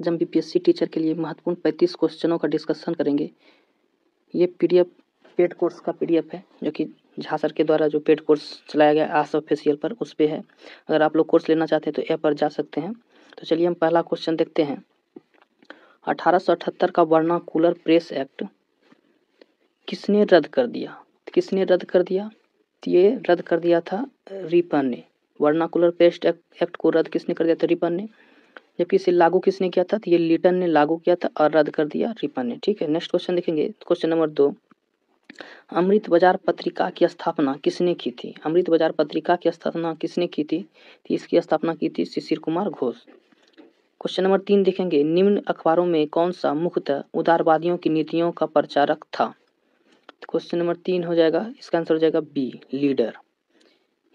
आज हम BPSC teacher के लिए महत्वपूर्ण पैंतीस क्वेश्चनों का डिस्कशन करेंगे ये पीडीएफ पेड कोर्स का पीडीएफ है जो कि झा सर के द्वारा जो पेड कोर्स चलाया गया आस ऑफिशियल पर उस पर है अगर आप लोग कोर्स लेना चाहते हैं तो ऐप पर जा सकते हैं तो चलिए हम पहला क्वेश्चन देखते हैं अठारह का कूलर प्रेस एक्ट किसने रद्द कर दिया किसने रद्द कर दिया ये रद्द कर दिया था रिपन ने वर्णाकुलर प्रेस एक्ट को रद्द किसने कर दिया था रिपन ने जबकि इसे लागू किसने किया था तो ये लिटन ने लागू किया था और रद्द कर दिया रिपन ने ठीक है नेक्स्ट क्वेश्चन देखेंगे क्वेश्चन नंबर दो अमृत बाजार पत्रिका की स्थापना किसने की थी अमृत बाजार पत्रिका की स्थापना किसने की थी तो इसकी स्थापना की थी शिशिर कुमार घोष क्वेश्चन नंबर तीन देखेंगे निम्न अखबारों में कौन सा मुख्यतः उदारवादियों की नीतियों का प्रचारक था क्वेश्चन तो नंबर तीन हो जाएगा इसका आंसर हो जाएगा बी लीडर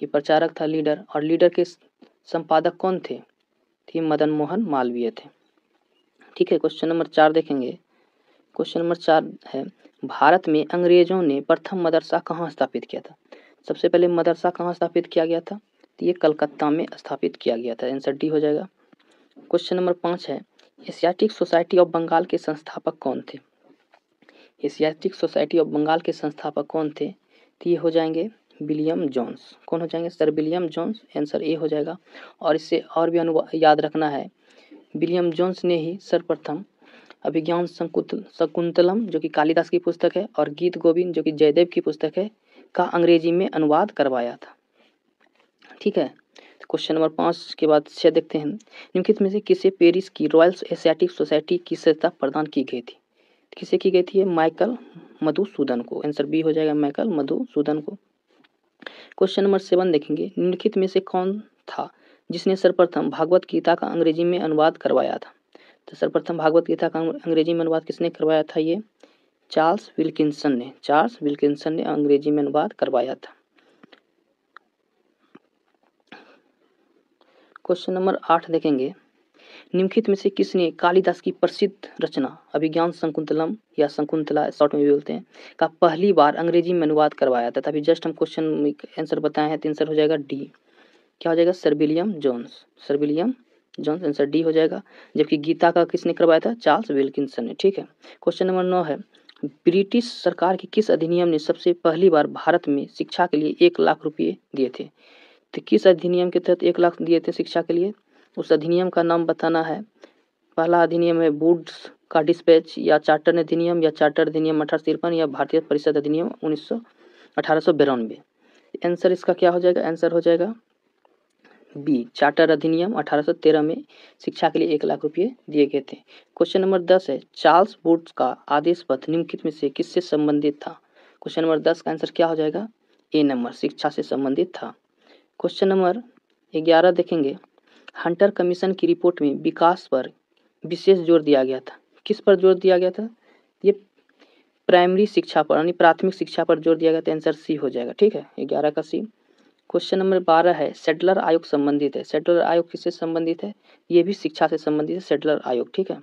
ये प्रचारक था लीडर और लीडर के संपादक कौन थे थी मदन मोहन मालवीय थे ठीक है क्वेश्चन नंबर चार देखेंगे क्वेश्चन नंबर चार है भारत में अंग्रेजों ने प्रथम मदरसा कहाँ स्थापित किया था सबसे पहले मदरसा कहाँ स्थापित किया गया था तो ये कलकत्ता में स्थापित किया गया था आंसर डी हो जाएगा क्वेश्चन नंबर पाँच है एशियाटिक सोसाइटी ऑफ बंगाल के संस्थापक कौन थे एशियाटिक सोसाइटी ऑफ बंगाल के संस्थापक कौन थे तो ये हो जाएंगे विलियम जॉन्स कौन हो जाएंगे sir William Jones answer A हो जाएगा और इससे और भी अनुभव याद रखना है विलियम जॉन्स ने ही सर्वप्रथम अभिज्ञान संकुत शकुंतलम जो कि कालिदास की पुस्तक है और गीत गोविंद जो कि जयदेव की पुस्तक है का अंग्रेजी में अनुवाद करवाया था ठीक है क्वेश्चन नंबर पाँच के बाद छः देखते हैं निम्नलिखित में से किसे पेरिस की रॉयल एशियाटिक सोसाइटी की सदस्यता प्रदान की गई थी किसे की गई थी माइकल मधुसूदन को आंसर बी हो जाएगा माइकल मधुसूदन को क्वेश्चन नंबर सेवन देखेंगे निम्नलिखित में से कौन था जिसने सर्वप्रथम भागवत गीता का अंग्रेजी में अनुवाद करवाया था तो सर्वप्रथम भागवत गीता का अंग्रेजी में अनुवाद किसने करवाया था ये चार्ल्स विल्किंसन ने चार्ल्स विल्किंसन ने अंग्रेजी में अनुवाद करवाया था क्वेश्चन नंबर आठ देखेंगे निम्नलिखित में से किसने कालिदास की प्रसिद्ध रचना अभिज्ञान शंकुंतलम या संकुंतला शॉर्ट में भी बोलते हैं का पहली बार अंग्रेजी में अनुवाद करवाया था तभी जस्ट हम क्वेश्चन आंसर बताए हैं तो आंसर हो जाएगा डी क्या हो जाएगा sir William Jones sir William Jones answer D हो जाएगा जबकि गीता का किसने करवाया था चार्ल्स विल्किंसन ने ठीक है क्वेश्चन नंबर नौ है ब्रिटिश सरकार के किस अधिनियम ने सबसे पहली बार भारत में शिक्षा के लिए एक लाख रुपये दिए थे तो किस अधिनियम के तहत एक लाख दिए थे शिक्षा के लिए उस अधिनियम का नाम बताना है पहला अधिनियम है वुड्स का डिस्पैच या चार्टर अधिनियम या चार्टर अधिनियम अठारह तिरपन या भारतीय परिषद अधिनियम उन्नीस सौ अठारह सौ बिरानवे आंसर इसका क्या हो जाएगा आंसर हो जाएगा बी चार्टर अधिनियम 1813 में शिक्षा के लिए एक लाख रुपये दिए गए थे क्वेश्चन नंबर दस है चार्ल्स वुड्स का आदेश पथ निम्नलिखित में से किससे संबंधित था क्वेश्चन नंबर दस का आंसर क्या हो जाएगा ए नंबर शिक्षा से संबंधित था क्वेश्चन नंबर ग्यारह देखेंगे हंटर कमीशन की रिपोर्ट में विकास पर विशेष जोर दिया गया था किस पर जोर दिया गया था ये प्राइमरी शिक्षा पर यानी प्राथमिक शिक्षा पर जोर दिया गया था आंसर सी हो जाएगा ठीक है ग्यारह का सी क्वेश्चन नंबर बारह है सेटलर आयोग संबंधित है सेटलर आयोग किससे संबंधित है ये भी शिक्षा से संबंधित है सेटलर आयोग ठीक है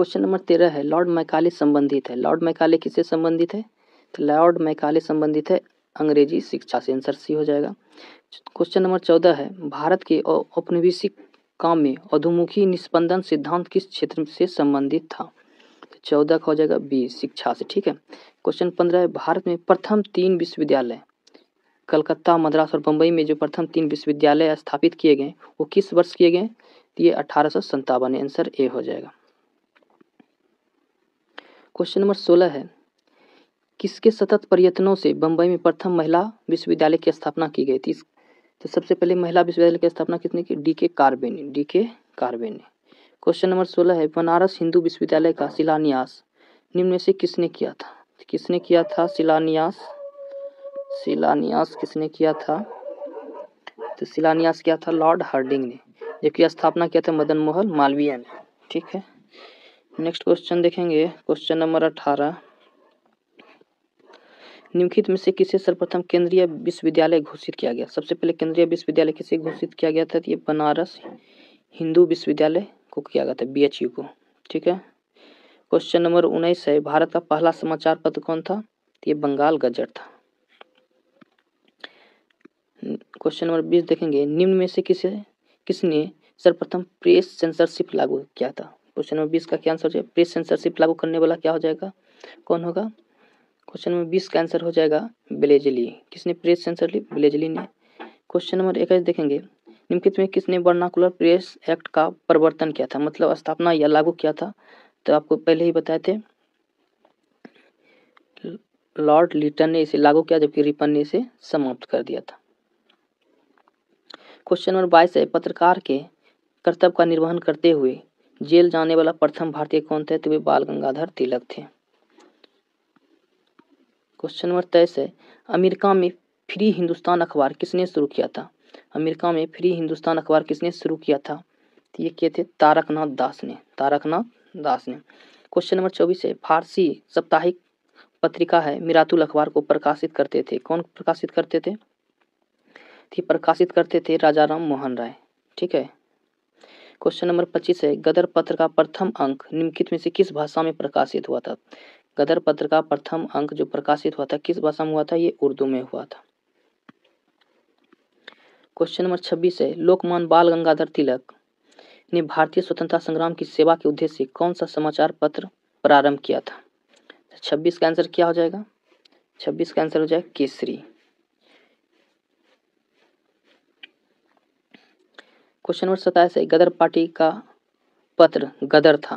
क्वेश्चन नंबर तेरह है लॉर्ड मैकाले संबंधित है लॉर्ड मैकाले किससे संबंधित है तो लॉर्ड मैकाले संबंधित है अंग्रेजी शिक्षा से आंसर सी हो जाएगा क्वेश्चन नंबर चौदह है भारत के औपनिवेशिक काम में अधोमुखी निष्पंदन सिद्धांत किस क्षेत्र से संबंधित था तो चौदह का हो जाएगा बी शिक्षा से ठीक है क्वेश्चन पंद्रह है भारत में प्रथम तीन विश्वविद्यालय कलकत्ता मद्रास और बम्बई में जो प्रथम तीन विश्वविद्यालय स्थापित किए गए वो किस वर्ष किए गए तो ये अठारह सौ संतावन आंसर ए हो जाएगा क्वेश्चन नंबर सोलह है किसके सतत प्रयत्नों से बम्बई में प्रथम महिला विश्वविद्यालय की स्थापना की गई थी तो सबसे पहले महिला विश्वविद्यालय की स्थापना किसने की डी के कार्बे ने डी के कार्बे ने क्वेश्चन नंबर सोलह है बनारस हिंदू विश्वविद्यालय का शिलान्यास निम्न में से किसने किया था किसने किया था शिलान्यास शिलान्यास किसने किया था तो शिलान्यास किया था लॉर्ड हार्डिंग ने जबकि स्थापना किया था मदन मोहन मालवीय ने ठीक है नेक्स्ट क्वेश्चन देखेंगे क्वेश्चन नंबर अठारह निम्नलिखित में से किसे सर्वप्रथम केंद्रीय विश्वविद्यालय घोषित किया गया सबसे पहले केंद्रीय विश्वविद्यालय किसे घोषित किया गया था ये बनारस हिंदू विश्वविद्यालय को किया गया था बी को ठीक है क्वेश्चन नंबर उन्नीस है भारत का पहला समाचार पत्र कौन था ये बंगाल गजट था क्वेश्चन नंबर बीस देखेंगे निम्न में से किसे किसने सर्वप्रथम प्रेस सेंसरशिप लागू किया था क्वेश्चन नंबर बीस का क्या आंसर हो प्रेस सेंसरशिप लागू करने वाला क्या हो जाएगा कौन होगा क्वेश्चन नंबर बीस का आंसर हो जाएगा ब्लेजली किसने प्रेस सेंसरशिप ब्लेजली ने क्वेश्चन नंबर इक्कीस देखेंगे निम्नलिखित में किसने वर्नाकुलर प्रेस एक्ट का परिवर्तन किया था मतलब स्थापना या लागू किया था तो आपको पहले ही बताए थे लॉर्ड लिटन ने इसे लागू किया जबकि रिपन ने इसे समाप्त कर दिया था क्वेश्चन नंबर बाईस है पत्रकार के कर्तव्य का निर्वहन करते हुए जेल जाने वाला प्रथम भारतीय कौन थे तो वे बाल गंगाधर तिलक थे क्वेश्चन नंबर तेईस है अमेरिका में फ्री हिंदुस्तान अखबार किसने शुरू किया था अमेरिका में फ्री हिंदुस्तान अखबार किसने शुरू किया था तो ये किए थे तारकनाथ दास ने तारकनाथ दास ने क्वेश्चन नंबर चौबीस है फारसी साप्ताहिक पत्रिका है मिरातुल अखबार को प्रकाशित करते थे कौन प्रकाशित करते थे प्रकाशित करते थे राजा राम मोहन राय ठीक है क्वेश्चन नंबर पच्चीस है गदर पत्र का प्रथम अंक निम्नलिखित में से किस भाषा में प्रकाशित हुआ था गदर पत्र का प्रथम अंक जो प्रकाशित हुआ था किस भाषा में हुआ था ये उर्दू में हुआ था क्वेश्चन नंबर छब्बीस है लोकमान बाल गंगाधर तिलक ने भारतीय स्वतंत्रता संग्राम की सेवा के उद्देश्य से कौन सा समाचार पत्र प्रारंभ किया था तो छब्बीस का आंसर क्या हो जाएगा छब्बीस का आंसर हो जाएगा केसरी क्वेश्चन नंबर सताइस है गदर पार्टी का पत्र गदर था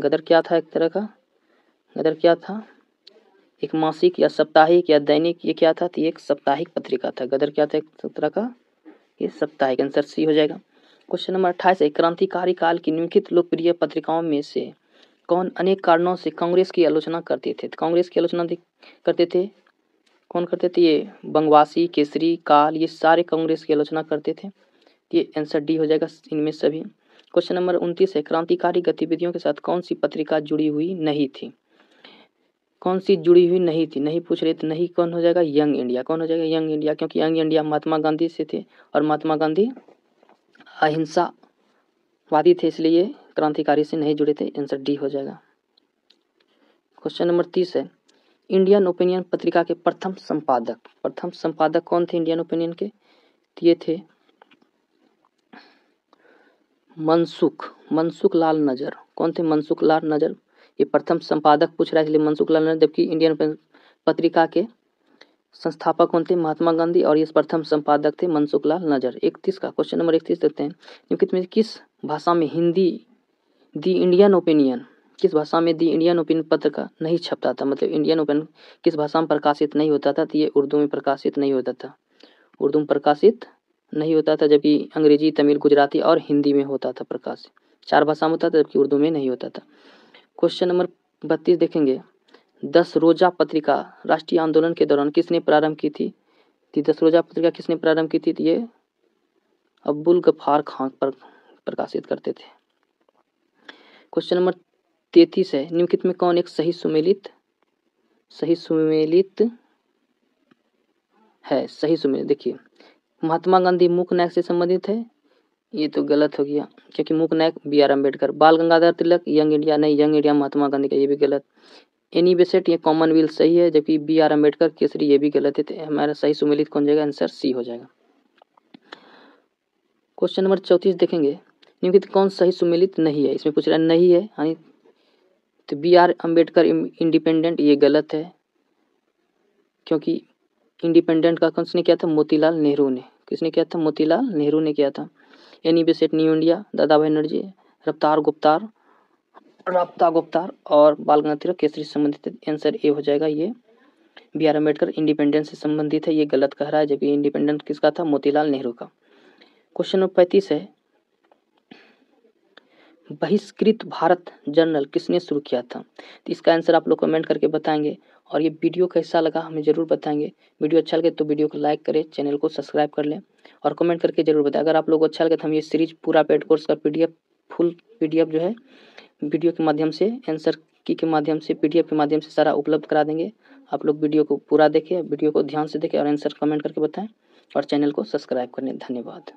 गदर क्या था एक तरह का गदर क्या था एक मासिक या साप्ताहिक या दैनिक ये क्या था तो एक साप्ताहिक पत्रिका था गदर क्या था एक तरह का ये साप्ताहिक आंसर सी हो जाएगा क्वेश्चन नंबर अट्ठाईस है क्रांतिकारी काल की निम्नलिखित लोकप्रिय पत्रिकाओं में से कौन अनेक कारणों से कांग्रेस की आलोचना करते थे कांग्रेस की आलोचना करते थे कौन करते थे ये बंगवासी केसरी काल ये सारे कांग्रेस की आलोचना करते थे ये आंसर डी हो जाएगा इनमें सभी क्वेश्चन नंबर उनतीस है क्रांतिकारी गतिविधियों के साथ कौन सी पत्रिका जुड़ी हुई नहीं थी कौन सी जुड़ी हुई नहीं थी नहीं पूछ रहे तो नहीं कौन हो जाएगा यंग इंडिया कौन हो जाएगा यंग इंडिया क्योंकि यंग इंडिया महात्मा गांधी से थे और महात्मा गांधी अहिंसावादी थे इसलिए क्रांतिकारी से नहीं जुड़े थे आंसर डी हो जाएगा क्वेश्चन नंबर तीस है इंडियन ओपिनियन पत्रिका के प्रथम संपादक प्रथम संपादक कौन थे इंडियन ओपिनियन के ये थे मनसुख मनसुख लाल नजर कौन थे मनसुख लाल नजर ये प्रथम संपादक पूछ रहा है इसलिए मनसुख लाल नजर जबकि इंडियन पत्रिका के संस्थापक कौन थे महात्मा गांधी और ये प्रथम संपादक थे मनसुख लाल नजर इकतीस का क्वेश्चन नंबर इकतीस देते हैं निम्नलिखित में किस भाषा में हिंदी दी इंडियन ओपिनियन किस भाषा में दी इंडियन ओपिनियन पत्र का नहीं छपता था मतलब इंडियन ओपिनियन किस भाषा में प्रकाशित नहीं होता था तो ये उर्दू में प्रकाशित नहीं होता था उर्दू में प्रकाशित नहीं होता था जबकि अंग्रेजी तमिल गुजराती और हिंदी में होता था प्रकाश चार भाषा में होता था जबकि उर्दू में नहीं होता था क्वेश्चन नंबर बत्तीस देखेंगे दस रोजा पत्रिका राष्ट्रीय आंदोलन के दौरान किसने प्रारंभ की थी दस रोजा पत्रिका किसने प्रारंभ की थी ये अब्बुल गफार खां पर प्रकाशित करते थे क्वेश्चन नंबर तैतीस है निम्नलिखित में कौन एक सही सुमेलित सही सुमेलित है सही सुमेलित देखिए महात्मा गांधी मुख नायक से संबंधित है ये तो गलत हो गया क्योंकि मुख नायक B R Ambedkar Bal Gangadhar Tilak Young India नहीं यंग इंडिया महात्मा गांधी का ये भी गलत एनी बेसेट ये कॉमनवेल्थ सही है जबकि बी आर अम्बेडकर केसरी ये भी गलत है तो हमारा सही सुमिलित कौन जाएगा आंसर सी हो जाएगा क्वेश्चन नंबर चौंतीस देखेंगे निम्नलिखित कौन सही सुमिलित नहीं है इसमें पूछ रहा है नहीं है यानी तो बी आर अम्बेडकर इंडिपेंडेंट ये गलत है क्योंकि इंडिपेंडेंट का किसने किया था मोतीलाल नेहरू ने किसने किया था मोतीलाल नेहरू ने किया था एनी बेसेट न्यू इंडिया दादा बनर्जी रफ्तार गुप्तार रफ्तार गुप्तार और बाल गंगा तिलक केसरी संबंधित आंसर ए हो जाएगा ये बी आर अम्बेडकर इंडिपेंडेंस से संबंधित है ये गलत कह रहा है जबकि इंडिपेंडेंट किसका था मोतीलाल नेहरू का क्वेश्चन नंबर पैंतीस है बहिष्कृत भारत जर्नल किसने शुरू किया था तो इसका आंसर आप लोग कमेंट करके बताएंगे और ये वीडियो कैसा लगा हमें ज़रूर बताएंगे वीडियो अच्छा लगे तो वीडियो को लाइक करें चैनल को सब्सक्राइब कर लें और कमेंट करके जरूर बताएं अगर आप लोग को अच्छा लगे तो हम ये सीरीज पूरा पेड कोर्स का पी फुल पी जो है वीडियो के माध्यम से आंसर की के माध्यम से पी के माध्यम से सारा उपलब्ध करा देंगे आप लोग वीडियो को पूरा देखें वीडियो को ध्यान से देखें और आंसर कमेंट करके बताएँ और चैनल को सब्सक्राइब करें धन्यवाद